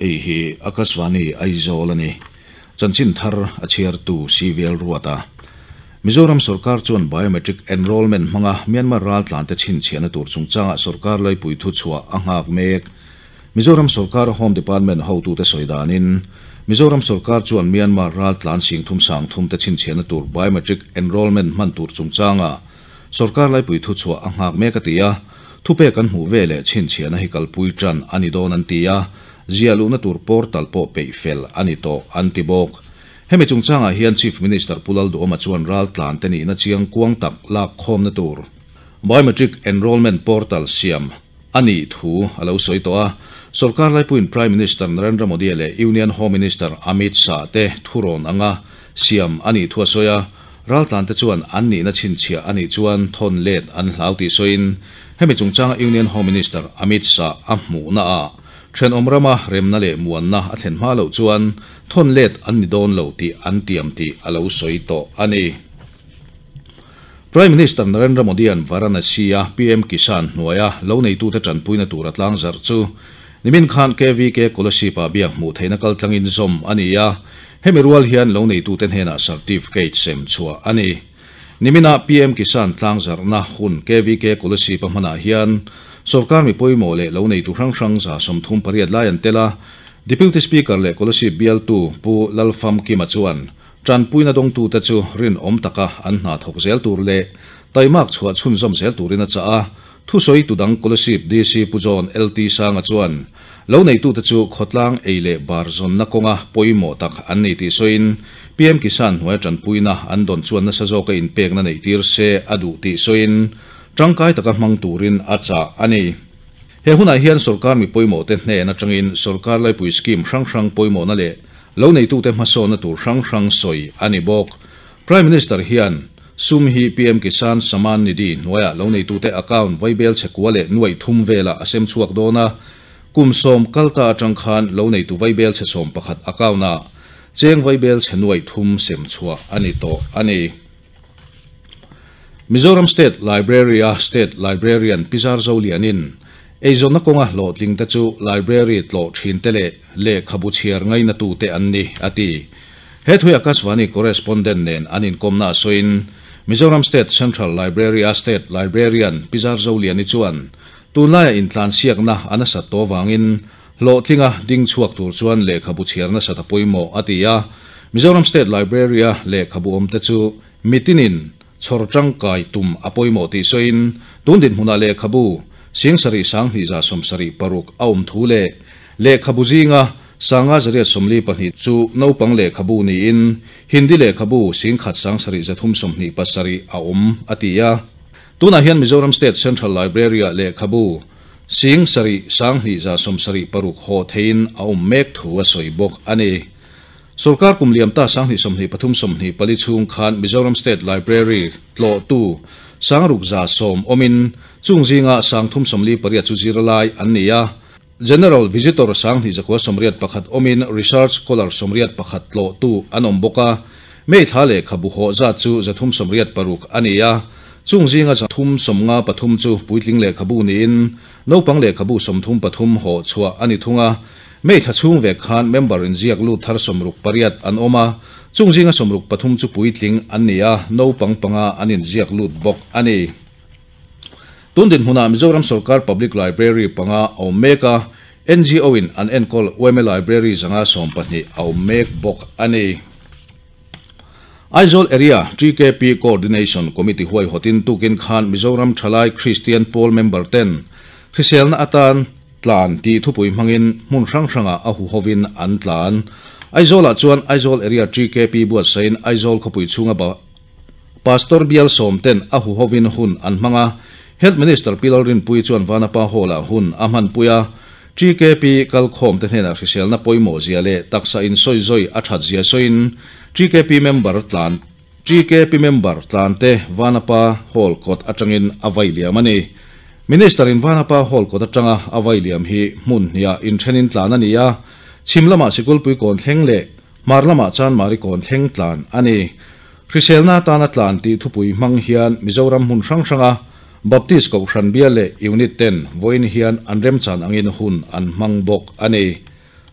hei hei, akaswani aizolani chanchin thar achiar tu cvl ruata mizoram sarkar chon biometric enrollment manga myanmar ral Te chin chena tur chung changa sarkar lai pui thu chua angak mek mizoram sarkar home department how to the soidanin mizoram sarkar chon myanmar ral tlan sing thum sang thum ta chin chena tur biometric enrollment man tur chung changa sarkar lai pui thu chua angak mekatiya thupe kan hu vele chin chena hikal pui chan ani donan tiya zialu na tur portal po peifel anito antibok hemi chungchanga hian chief minister pulal du oma chuan ral tlan tani na chiang kuang tak lak khom na tur biometric enrollment portal siam ani thu alo soi to a sarkar lai puin prime minister narendra modi le union home minister amit shah te thuron anga siam ani thua soya ral tlan te chuan anni na chin chia ani chuan thon let an hlauti soin hemi chungchanga union home minister amit shah a mu na a Chen omrama remna le muanna a thlen hma lo chuan thon let an ni don lo ti an tiam ti alo soi to ani e. Prime Minister Narendra Modi an Varanasi a PM Kisan hnuaia lo nei tu te tran puina tur atlang zar chu nimin khan KVK kolasi pa biak mu theina kal tlangin zom ania e hemirual hian lo nei tu ten hena certificate sem chua ani e. nimina PM Kisan tlang zar na hun KVK kolasi pa hmana hian सरकार mi poi mo le lo nei tu rang rang sa som thum pariat lai an tela deputy speaker le kolasi bial tu pu lal pham ki ma chuan tran puina dong tu ta chu rin om taka an na thok zel tur le taimak chua chun zom zel turina cha a thu soi tu dang kolasi dc pujon lt sang a chuan lo nei tu ta chu khotlang eile bar zon na konga poimo tak an nei ti soin pm kisan hwa tran puina an don chuan na sa zo ka in pek na nei tir se adu ti soin cái tangkai taka mang turin acha ani he huna hian sarkar mi poimo te hne na changin sarkar lai pui scheme hrang hrang poimo na le lo nei tu te ma so na tur hrang hrang soi anh ấy bok prime minister hian sum hi pm kisan saman nidi noya lo nei tu te account vay vaibel chekuale nuai thum vela asem chuak na kum som kalta atang khan lâu nei tu vaibel che som pakhat account na cheng vaibel che nuai thum sem anh ấy to anh ấy Mizoram State Library State Librarian Pizar Zolianin Aizona konga lo tling ta library tlo thin te le le khabu chiar ngai na tu te anni ati he thu akaswani correspondent nen anin komna soin Mizoram State Central Library State Librarian Pizar Zoliani chuan tunlaya in tlan siak na anasa to wangin lo tlinga ding chuak tur chuan le khabu chiar na satapoimo ya Mizoram State Library le khabu om te chu mitinin ชอร์จังกายตุมอปอยโมติโซอินตุนดินหุนาเลขบูเสียงสรีสังหิจาสมสรีปรุกอมทูเลเลขบูจิงะสังอาจเรียสมลีปนิจูนอปังเลขบูนีอินฮินดิเลขบูสิงขัดสังสรีจะทุมสมนีปสสรีอมอติยาตุนาเฮียนมิโซรัมสเตทเซ็นทรัลไลบรารีเลขบูสิงสรีสังหิจาสมสรีปรุกโฮเทนอมเมกทัวสอยบกอันนี้สกากุมเลียมตาสังหิสมหิปทุมสมหิปลิชุงคานมิจอรัมสเตทไลบรารีตโลตูสังรุกจาสมอมินจุงจิงาสังทุมสมลีปริยจุจิรไลอันนียะ General Visitor สังหิจักวสมรียดประคัดอมินรีเซิร์ชคอลาร์สมรียดประคัดโลตูอันอมบุกะไม่ทะเลขบุหะจัดจูจะทุมสมรียดปรุกอันนียะจุงจิงาจะทุมสมงาปทุมจูปุยลิงเลขบุนินโนปังเลขบุสมทุมปทุมหอชัวอันนี้ทุงา Mấy Khan, ไม่ทัชุงเวกขันเมมเบอร์อินเซียกลูทาร์สมรุกปริยัดอันอมาจุงจิงสมรุกปฐุมจุปุยทิงอันเนียโนปังปังอันอินเซียกลูบกอันนี้ตุนดินหุนามจอรัมสการ์พับลิกไลบรารีปังอาเอาเมกา NGO in an en call UM library zanga sompani au make bok ani Aizol area 3 coordination committee huai hotin tukin khan Mizoram Thalai Christian Paul member 10 Christian Atan tlan ti thu pui mangin mun hrang hranga a hu hovin an tlan aizola ah chuan aizol area gkp buat sain aizol khopui chunga ba pastor bial somten a hu hovin hun an manga health minister pilarin pui chuan vanapa hola hun amhan puya GKP kal khom te hnen official na poimo zia le taksa in soi zoi a that zia soin GKP member tlan GKP member tlan te vanapa hol kot atangin availia mani. minister in vanapa hol ko tanga availiam hi mun nia in thenin tlan ania chimlama sikul pui kon thleng le marlama chan mari kon thleng tlan ani khriselna tana tlan ti thupui mang hian mizoram hun hrang hranga baptist ko hran bia le unit 10 voin hian anrem chan angin hun an mang bok ani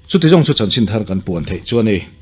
chuti jong chu chan chin thar kan puan thei chuani